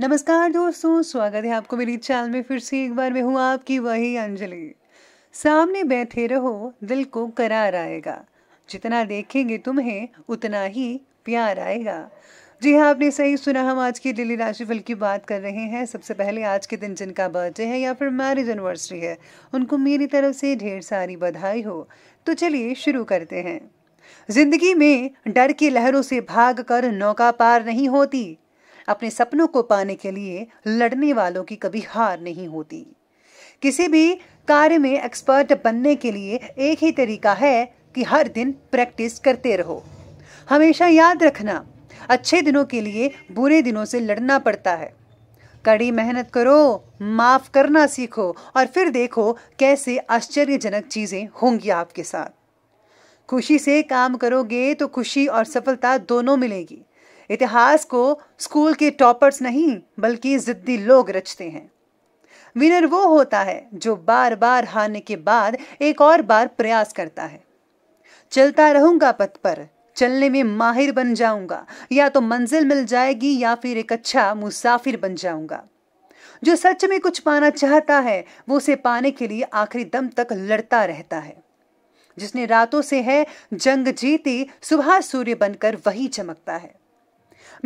नमस्कार दोस्तों स्वागत है आपको मेरी चैनल में फिर से एक बार मैं हूँ आपकी वही अंजलि सामने बैठे रहो दिल को करार आएगा जितना देखेंगे तुम्हें उतना ही प्यार आएगा जी हाँ आपने सही सुना हम आज की डेली राशिफल की बात कर रहे हैं सबसे पहले आज के दिन जिनका बर्थडे है या फिर मैरिज एनिवर्सरी है उनको मेरी तरफ से ढेर सारी बधाई हो तो चलिए शुरू करते हैं जिंदगी में डर की लहरों से भाग कर नौका पार नहीं होती अपने सपनों को पाने के लिए लड़ने वालों की कभी हार नहीं होती किसी भी कार्य में एक्सपर्ट बनने के लिए एक ही तरीका है कि हर दिन प्रैक्टिस करते रहो हमेशा याद रखना अच्छे दिनों के लिए बुरे दिनों से लड़ना पड़ता है कड़ी मेहनत करो माफ करना सीखो और फिर देखो कैसे आश्चर्यजनक चीजें होंगी आपके साथ खुशी से काम करोगे तो खुशी और सफलता दोनों मिलेगी इतिहास को स्कूल के टॉपर्स नहीं बल्कि जिद्दी लोग रचते हैं विनर वो होता है जो बार बार हारने के बाद एक और बार प्रयास करता है चलता रहूंगा पथ पर चलने में माहिर बन जाऊंगा या तो मंजिल मिल जाएगी या फिर एक अच्छा मुसाफिर बन जाऊंगा जो सच में कुछ पाना चाहता है वो उसे पाने के लिए आखिरी दम तक लड़ता रहता है जिसने रातों से है जंग जीती सुबह सूर्य बनकर वही चमकता है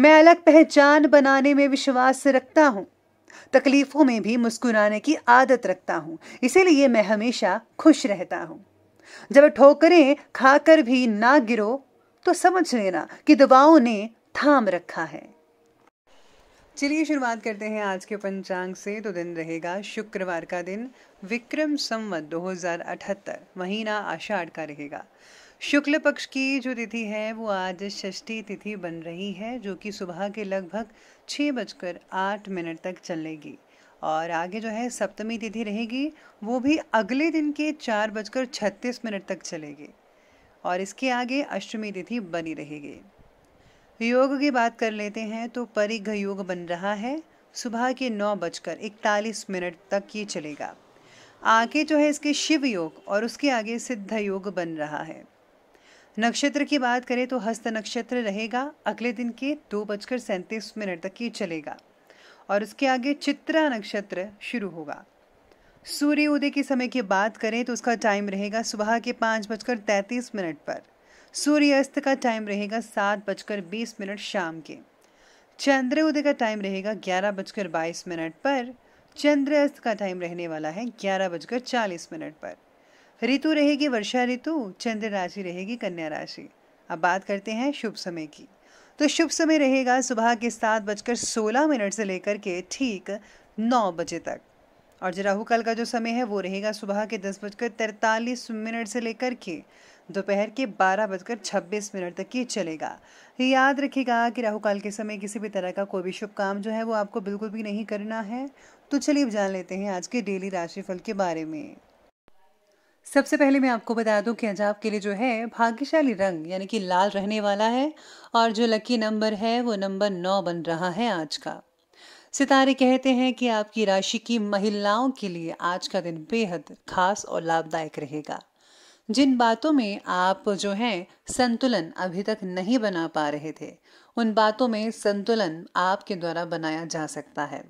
मैं अलग पहचान बनाने में विश्वास रखता हूँ तकलीफ़ों में भी मुस्कुराने की आदत रखता हूँ इसीलिए मैं हमेशा खुश रहता हूँ जब ठोकरें खाकर भी ना गिरो तो समझ लेना कि दवाओं ने थाम रखा है चलिए शुरुआत करते हैं आज के पंचांग से तो दिन रहेगा शुक्रवार का दिन विक्रम संवत 2078 महीना आषाढ़ का रहेगा शुक्ल पक्ष की जो तिथि है वो आज षष्ठी तिथि बन रही है जो कि सुबह के लगभग छः बजकर आठ मिनट तक चलेगी और आगे जो है सप्तमी तिथि रहेगी वो भी अगले दिन के चार बजकर छत्तीस मिनट तक चलेगी और इसके आगे अष्टमी तिथि बनी रहेगी योग की बात कर लेते हैं तो परिघ योग बन रहा है सुबह के नौ बजकर इकतालीस मिनट तक ये चलेगा आगे जो है इसके शिव योग और उसके आगे सिद्ध योग बन रहा है नक्षत्र की बात करें तो हस्त नक्षत्र रहेगा अगले दिन के दो बजकर सैंतीस मिनट तक ये चलेगा और उसके आगे चित्रा नक्षत्र शुरू होगा सूर्य उदय के समय की बात करें तो उसका टाइम रहेगा सुबह के पाँच बजकर तैंतीस मिनट पर सूर्य अस्त का टाइम रहेगा सात बजकर बीस मिनट शाम के चंद्र उदय का टाइम रहेगा ग्यारह बजकर बाईस मिनट पर चंद्र अस्त का टाइम रहने वाला है ग्यारह बजकर चालीस मिनट पर ऋतु रहेगी वर्षा ऋतु चंद्र राशि रहेगी कन्या राशि अब बात करते हैं शुभ समय की तो शुभ समय रहेगा सुबह के सात बजकर सोलह मिनट से लेकर के ठीक नौ बजे तक और जो राहुकाल का जो समय है वो रहेगा सुबह के दस बजकर तैंतालीस मिनट से लेकर के दोपहर के बारह बजकर छब्बीस मिनट तक ये चलेगा याद रखिएगा कि राहु काल के समय किसी भी तरह का कोई भी शुभ काम जो है वो आपको बिल्कुल भी नहीं करना है तो चलिए जान लेते हैं आज के डेली राशिफल के बारे में सबसे पहले मैं आपको बता दूं कि आज आपके लिए जो है भाग्यशाली रंग यानी कि लाल रहने वाला है और जो लकी नंबर है वो नंबर नौ बन रहा है आज का सितारे कहते हैं कि आपकी राशि की महिलाओं के लिए आज का दिन बेहद खास और लाभदायक रहेगा जिन बातों में आप जो हैं संतुलन अभी तक नहीं बना पा रहे थे उन बातों में संतुलन आपके द्वारा बनाया जा सकता है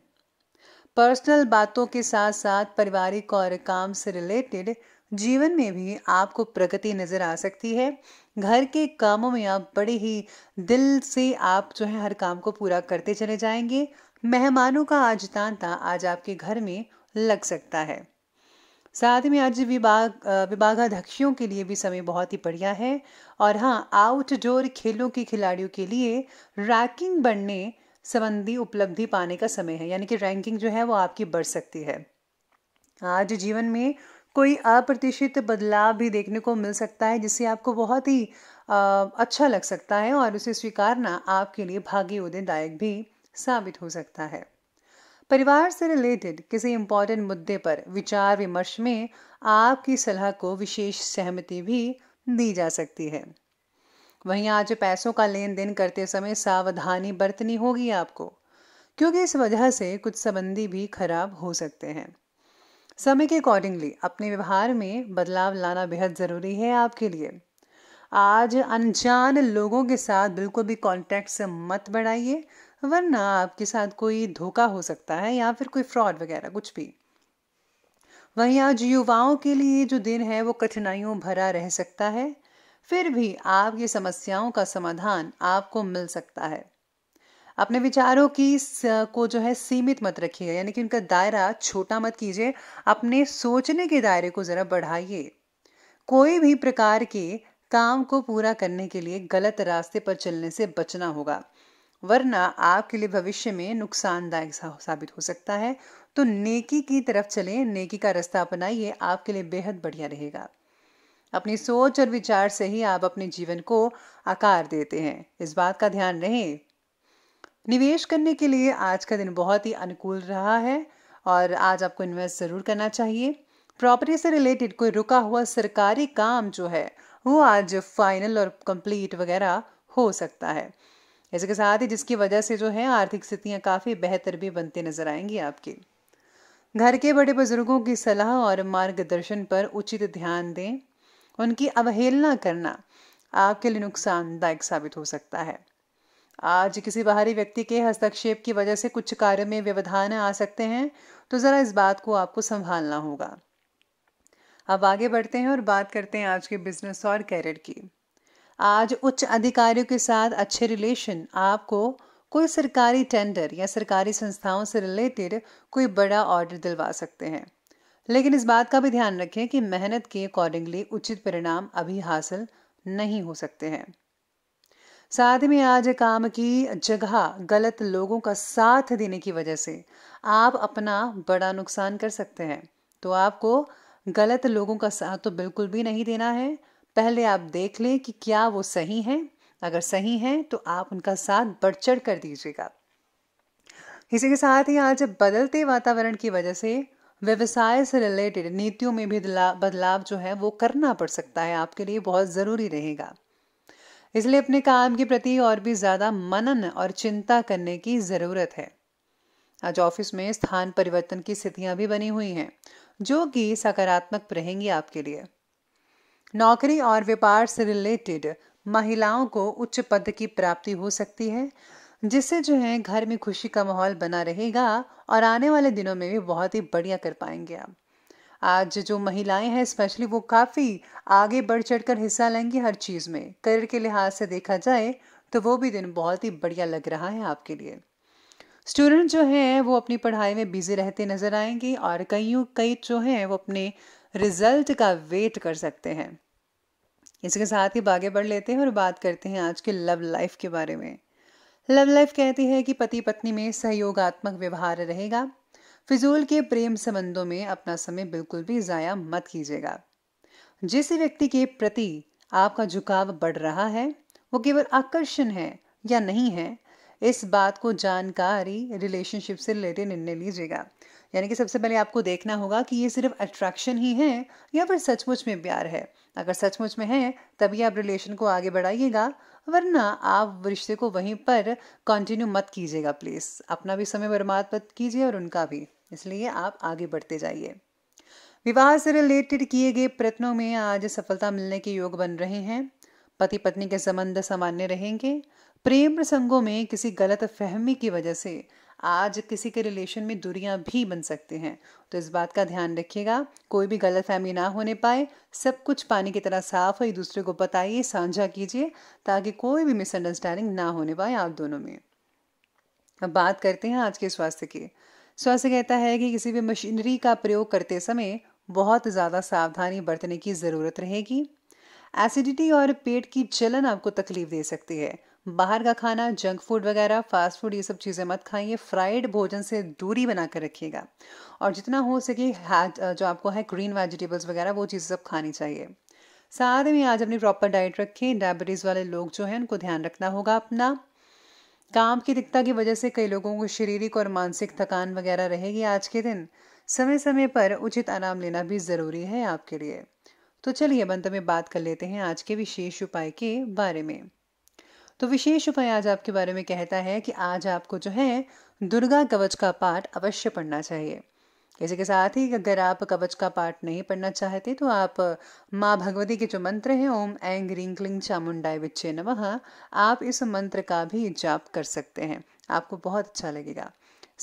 पर्सनल बातों के साथ साथ पारिवारिक और काम से रिलेटेड जीवन में भी आपको प्रगति नज़र आ सकती है घर के कामों में आप बड़े ही दिल से आप जो है हर काम को पूरा करते चले जाएंगे मेहमानों का आज तांता आज आपके घर में लग सकता है साथ में आज विभाग विभागाध्यक्षियों के लिए भी समय बहुत ही बढ़िया है और हाँ आउटडोर खेलों के खिलाड़ियों के लिए रैंकिंग बढ़ने संबंधी उपलब्धि पाने का समय है यानी कि रैंकिंग जो है वो आपकी बढ़ सकती है आज जीवन में कोई अप्रत्याशित बदलाव भी देखने को मिल सकता है जिससे आपको बहुत ही अच्छा लग सकता है और उसे स्वीकारना आपके लिए भाग्योदयदायक भी साबित हो सकता है परिवार से रिलेटेड किसी इंपॉर्टेंट मुद्दे पर विचार विमर्श में आपकी सलाह को विशेष सहमति भी दी जा सकती है वहीं आज पैसों का लेन देन करते समय सावधानी बरतनी होगी आपको क्योंकि इस वजह से कुछ संबंधी भी खराब हो सकते हैं समय के अकॉर्डिंगली अपने व्यवहार में बदलाव लाना बेहद ज़रूरी है आपके लिए आज अनजान लोगों के साथ बिल्कुल भी कॉन्टैक्ट से मत बढ़ाइए वरना आपके साथ कोई धोखा हो सकता है या फिर कोई फ्रॉड वगैरह कुछ भी वहीं आज युवाओं के लिए जो दिन है वो कठिनाइयों भरा रह सकता है फिर भी आपकी समस्याओं का समाधान आपको मिल सकता है अपने विचारों की को जो है सीमित मत रखिए यानी कि उनका दायरा छोटा मत कीजिए अपने सोचने के दायरे को ज़रा बढ़ाइए कोई भी प्रकार के काम को पूरा करने के लिए गलत रास्ते पर चलने से बचना होगा वरना आपके लिए भविष्य में नुकसानदायक साबित हो सकता है तो नेकी की तरफ चले नेकी का रास्ता अपनाइए आपके लिए बेहद बढ़िया रहेगा अपनी सोच और विचार से ही आप अपने जीवन को आकार देते हैं इस बात का ध्यान रहे निवेश करने के लिए आज का दिन बहुत ही अनुकूल रहा है और आज आपको इन्वेस्ट ज़रूर करना चाहिए प्रॉपर्टी से रिलेटेड कोई रुका हुआ सरकारी काम जो है वो आज फाइनल और कंप्लीट वगैरह हो सकता है इसके साथ ही जिसकी वजह से जो है आर्थिक स्थितियां काफ़ी बेहतर भी बनते नजर आएंगी आपकी घर के बड़े बुजुर्गों की सलाह और मार्गदर्शन पर उचित ध्यान दें उनकी अवहेलना करना आपके लिए नुकसानदायक साबित हो सकता है आज किसी बाहरी व्यक्ति के हस्तक्षेप की वजह से कुछ कार्य में व्यवधान आ सकते हैं तो ज़रा इस बात को आपको संभालना होगा अब आगे बढ़ते हैं और बात करते हैं आज के बिजनेस और कैरियर की आज उच्च अधिकारियों के साथ अच्छे रिलेशन आपको कोई सरकारी टेंडर या सरकारी संस्थाओं से रिलेटेड कोई बड़ा ऑर्डर दिलवा सकते हैं लेकिन इस बात का भी ध्यान रखें कि मेहनत के अकॉर्डिंगली उचित परिणाम अभी हासिल नहीं हो सकते हैं साथ में आज काम की जगह गलत लोगों का साथ देने की वजह से आप अपना बड़ा नुकसान कर सकते हैं तो आपको गलत लोगों का साथ तो बिल्कुल भी नहीं देना है पहले आप देख लें कि क्या वो सही हैं अगर सही हैं तो आप उनका साथ बढ़ चढ़ कर दीजिएगा इसी के साथ ही आज बदलते वातावरण की वजह से व्यवसाय से रिलेटेड नीतियों में भी बदलाव जो है वो करना पड़ सकता है आपके लिए बहुत ज़रूरी रहेगा इसलिए अपने काम के प्रति और भी ज़्यादा मनन और चिंता करने की ज़रूरत है आज ऑफिस में स्थान परिवर्तन की स्थितियां भी बनी हुई हैं जो कि सकारात्मक रहेंगी आपके लिए नौकरी और व्यापार से रिलेटेड महिलाओं को उच्च पद की प्राप्ति हो सकती है जिससे जो है घर में खुशी का माहौल बना रहेगा और आने वाले दिनों में भी बहुत ही बढ़िया कर पाएंगे आप आज जो महिलाएं हैं स्पेशली वो काफ़ी आगे बढ़ चढ़कर हिस्सा लेंगी हर चीज़ में करियर के लिहाज से देखा जाए तो वो भी दिन बहुत ही बढ़िया लग रहा है आपके लिए स्टूडेंट जो हैं वो अपनी पढ़ाई में बिजी रहते नज़र आएंगे और कईयों कई जो हैं वो अपने रिजल्ट का वेट कर सकते हैं इसके साथ ही आगे बढ़ लेते हैं और बात करते हैं आज के लव लाइफ के बारे में लव लाइफ कहती है कि पति पत्नी में सहयोगात्मक व्यवहार रहेगा फिजूल के प्रेम संबंधों में अपना समय बिल्कुल भी ज़ाया मत कीजिएगा जिस व्यक्ति के प्रति आपका झुकाव बढ़ रहा है वो केवल आकर्षण है या नहीं है इस बात को जानकारी रिलेशनशिप से रिलेटेड निर्णय लीजिएगा यानी कि सबसे पहले आपको देखना होगा कि ये सिर्फ अट्रैक्शन ही है या फिर सचमुच में प्यार है अगर सचमुच में है तभी आप रिलेशन को आगे बढ़ाइएगा वरना आप रिश्ते को वहीं पर कंटिन्यू मत कीजिएगा प्लीज़ अपना भी समय बर्बाद मत कीजिए और उनका भी इसलिए आप आगे बढ़ते जाइए विवाह से रिलेटेड किए गए प्रयत्नों में आज सफलता मिलने के योग बन रहे हैं पति पत्नी के संबंध सामान्य रहेंगे प्रेम प्रसंगों में किसी गलत फहमी की वजह से आज किसी के रिलेशन में दूरियां भी बन सकते हैं तो इस बात का ध्यान रखिएगा कोई भी गलत फहमी ना होने पाए सब कुछ पानी की तरह साफ है एक दूसरे को बताइए साझा कीजिए ताकि कोई भी मिसअंडरस्टैंडिंग ना होने पाए आप दोनों में अब बात करते हैं आज के स्वास्थ्य की स्वास्थ्य कहता है कि किसी भी मशीनरी का प्रयोग करते समय बहुत ज़्यादा सावधानी बरतने की ज़रूरत रहेगी एसिडिटी और पेट की जलन आपको तकलीफ दे सकती है बाहर का खाना जंक फूड वगैरह फास्ट फूड ये सब चीज़ें मत खाइए फ्राइड भोजन से दूरी बना कर रखिएगा और जितना हो सके जो आपको है ग्रीन वेजिटेबल्स वगैरह वो चीज़ें सब खानी चाहिए साथ में आज अपनी प्रॉपर डाइट रखें डायबिटीज़ वाले लोग जो हैं उनको ध्यान रखना होगा अपना काम की दिक्कता की वजह से कई लोगों को शारीरिक और मानसिक थकान वगैरह रहेगी आज के दिन समय समय पर उचित आराम लेना भी ज़रूरी है आपके लिए तो चलिए अंत में बात कर लेते हैं आज के विशेष उपाय के बारे में तो विशेष उपाय आज आपके बारे में कहता है कि आज आपको जो है दुर्गा कवच का पाठ अवश्य पढ़ना चाहिए इसी के साथ ही अगर आप कवच का पाठ नहीं पढ़ना चाहते तो आप माँ भगवती के जो मंत्र हैं ओम ऐंग क्लीं चामुंडाई विच्छे नमः आप इस मंत्र का भी जाप कर सकते हैं आपको बहुत अच्छा लगेगा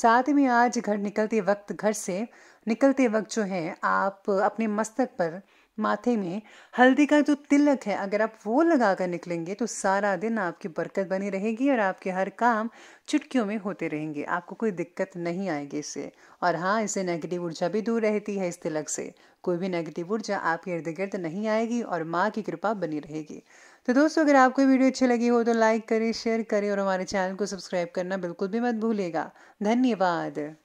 साथ ही में आज घर निकलते वक्त घर से निकलते वक्त जो है आप अपने मस्तक पर माथे में हल्दी का जो तिलक है अगर आप वो लगा कर निकलेंगे तो सारा दिन आपकी बरकत बनी रहेगी और आपके हर काम चुटकियों में होते रहेंगे आपको कोई दिक्कत नहीं आएगी इससे और हाँ इससे नेगेटिव ऊर्जा भी दूर रहती है इस तिलक से कोई भी नेगेटिव ऊर्जा आपके इर्द गिर्द नहीं आएगी और माँ की कृपा बनी रहेगी तो दोस्तों अगर आपको वीडियो अच्छी लगी हो तो लाइक करें शेयर करें और हमारे चैनल को सब्सक्राइब करना बिल्कुल भी मत भूलेगा धन्यवाद